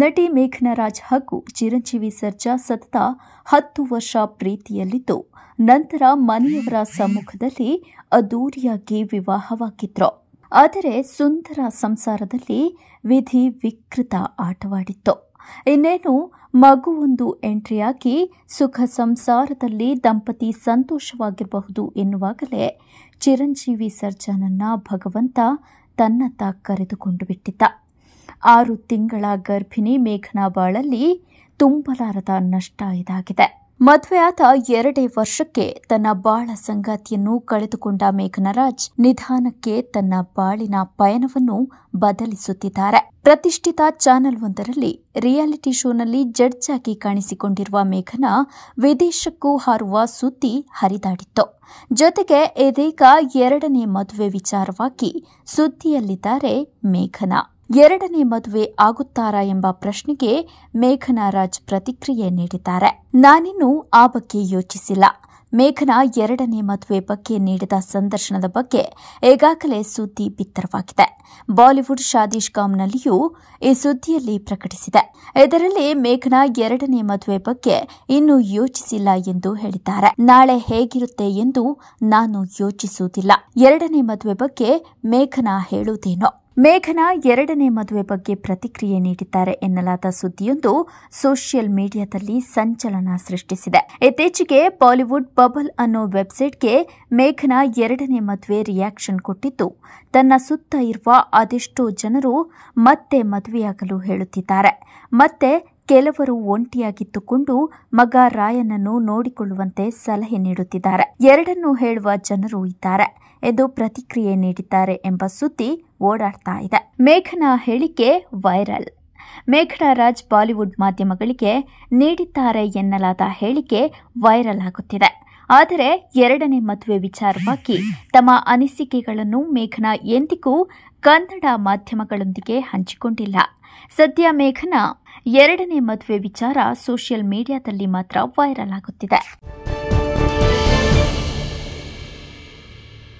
ನಟಿ ಮೇಘನರಾಜ್ ಹಾಗೂ ಚಿರಂಜೀವಿ ಸರ್ಜಾ ಸತತ ಹತ್ತು ವರ್ಷ ಪ್ರೀತಿಯಲ್ಲಿದ್ದು ನಂತರ ಮನೆಯವರ ಸಮ್ಮುಖದಲ್ಲಿ ಅದ್ದೂರಿಯಾಗಿ ವಿವಾಹವಾಗಿದ್ರು ಆದರೆ ಸುಂದರ ಸಂಸಾರದಲ್ಲಿ ವಿಧಿ ವಿಕೃತ ಆಟವಾಡಿತ್ತು ಇನ್ನೇನು ಮಗುವೊಂದು ಎಂಟ್ರಿಯಾಗಿ ಸುಖ ಸಂಸಾರದಲ್ಲಿ ದಂಪತಿ ಸಂತೋಷವಾಗಿರಬಹುದು ಎನ್ನುವಾಗಲೇ ಚಿರಂಜೀವಿ ಸರ್ಜಾನನ್ನ ಭಗವಂತ ತನ್ನತ್ತ ಕರೆದುಕೊಂಡು ಬಿಟ್ಟಿದ್ದ ಆರು ತಿಂಗಳ ಗರ್ಭಿಣಿ ಮೇಘನಾ ಬಾಳಲ್ಲಿ ತುಂಬಲಾರದ ನಷ್ಟ ಇದಾಗಿದೆ ಮದುವೆಯಾದ ಎರಡೇ ವರ್ಷಕ್ಕೆ ತನ್ನ ಬಾಳ ಸಂಗಾತಿಯನ್ನು ಕಳೆದುಕೊಂಡ ಮೇಘನರಾಜ್ ನಿಧಾನಕ್ಕೆ ತನ್ನ ಬಾಳಿನ ಪಯಣವನ್ನು ಬದಲಿಸುತ್ತಿದ್ದಾರೆ ಪ್ರತಿಷ್ಠಿತ ಚಾನೆಲ್ ಒಂದರಲ್ಲಿ ರಿಯಾಲಿಟಿ ಶೋನಲ್ಲಿ ಜಡ್ಜ್ ಆಗಿ ಕಾಣಿಸಿಕೊಂಡಿರುವ ಮೇಘನಾ ವಿದೇಶಕ್ಕೂ ಹಾರುವ ಸುದ್ದಿ ಹರಿದಾಡಿತ್ತು ಜೊತೆಗೆ ಇದೀಗ ಎರಡನೇ ಮದುವೆ ವಿಚಾರವಾಗಿ ಸುದ್ದಿಯಲ್ಲಿದ್ದಾರೆ ಮೇಘನಾ ಎರಡನೇ ಮದುವೆ ಆಗುತ್ತಾರಾ ಎಂಬ ಪ್ರಶ್ನೆಗೆ ಮೇಘನಾ ರಾಜ್ ಪ್ರತಿಕ್ರಿಯೆ ನೀಡಿದ್ದಾರೆ ನಾನಿನ್ನೂ ಆ ಬಗ್ಗೆ ಯೋಚಿಸಿಲ್ಲ ಮೇಘನಾ ಎರಡನೇ ಮದುವೆ ಬಗ್ಗೆ ನೀಡಿದ ಸಂದರ್ಶನದ ಬಗ್ಗೆ ಈಗಾಗಲೇ ಸುದ್ದಿ ಬಿತ್ತರವಾಗಿದೆ ಬಾಲಿವುಡ್ ಶಾದೀಶ್ ಕಾಮ್ನಲ್ಲಿಯೂ ಈ ಸುದ್ದಿಯಲ್ಲಿ ಪ್ರಕಟಿಸಿದೆ ಇದರಲ್ಲಿ ಮೇಘನಾ ಎರಡನೇ ಮದುವೆ ಬಗ್ಗೆ ಇನ್ನೂ ಯೋಚಿಸಿಲ್ಲ ಎಂದು ಹೇಳಿದ್ದಾರೆ ನಾಳೆ ಹೇಗಿರುತ್ತೆ ಎಂದು ನಾನು ಯೋಚಿಸುವುದಿಲ್ಲ ಎರಡನೇ ಮದುವೆ ಬಗ್ಗೆ ಮೇಘನಾ ಹೇಳುವುದೇನೋ ಮೇಘನಾ ಎರಡನೇ ಮದುವೆ ಬಗ್ಗೆ ಪ್ರತಿಕ್ರಿಯೆ ನೀಡಿದ್ದಾರೆ ಎನ್ನಲಾದ ಸುದ್ದಿಯೊಂದು ಸೋಷಿಯಲ್ ಮೀಡಿಯಾದಲ್ಲಿ ಸಂಚಲನ ಸೃಷ್ಟಿಸಿದೆ ಇತ್ತೀಚೆಗೆ ಬಾಲಿವುಡ್ ಬಬಲ್ ಅನ್ನೋ ವೆಬ್ಸೈಟ್ಗೆ ಮೇಘನಾ ಎರಡನೇ ಮದುವೆ ರಿಯಾಕ್ಷನ್ ಕೊಟ್ಟಿದ್ದು ತನ್ನ ಸುತ್ತ ಇರುವ ಅದೆಷ್ಟೋ ಜನರು ಮತ್ತೆ ಮದುವೆಯಾಗಲು ಹೇಳುತ್ತಿದ್ದಾರೆ ಮತ್ತೆ ಕೆಲವರು ಒಂಟಿಯಾಗಿದ್ದುಕೊಂಡು ಮಗ ರಾಯನನ್ನು ನೋಡಿಕೊಳ್ಳುವಂತೆ ಸಲಹೆ ನೀಡುತ್ತಿದ್ದಾರೆ ಎರಡನ್ನೂ ಹೇಳುವ ಜನರು ಇದ್ದಾರೆ ಎಂದು ಪ್ರತಿಕ್ರಿಯೆ ನೀಡಿದ್ದಾರೆ ಎಂಬ ಸುದ್ದಿ ಓಡಾಡ್ತಾ ಇದೆ ಮೇಘನ ಹೇಳಿಕೆ ವೈರಲ್ ಮೇಘನಾ ರಾಜ್ ಬಾಲಿವುಡ್ ಮಾಧ್ಯಮಗಳಿಗೆ ನೀಡಿದ್ದಾರೆ ಎನ್ನಲಾದ ಹೇಳಿಕೆ ವೈರಲ್ ಆಗುತ್ತಿದೆ ಆದರೆ ಎರಡನೇ ಮದುವೆ ವಿಚಾರವಾಗಿ ತಮ್ಮ ಅನಿಸಿಕೆಗಳನ್ನು ಮೇಘನಾ ಎಂದಿಗೂ ಕನ್ನಡ ಮಾಧ್ಯಮಗಳೊಂದಿಗೆ ಹಂಚಿಕೊಂಡಿಲ್ಲ ಸದ್ಯ ಮೇಘನಾ ಎರಡನೇ ಮದುವೆ ವಿಚಾರ ಸೋಷಿಯಲ್ ಮೀಡಿಯಾದಲ್ಲಿ ಮಾತ್ರ ವೈರಲ್ ಆಗುತ್ತಿದೆ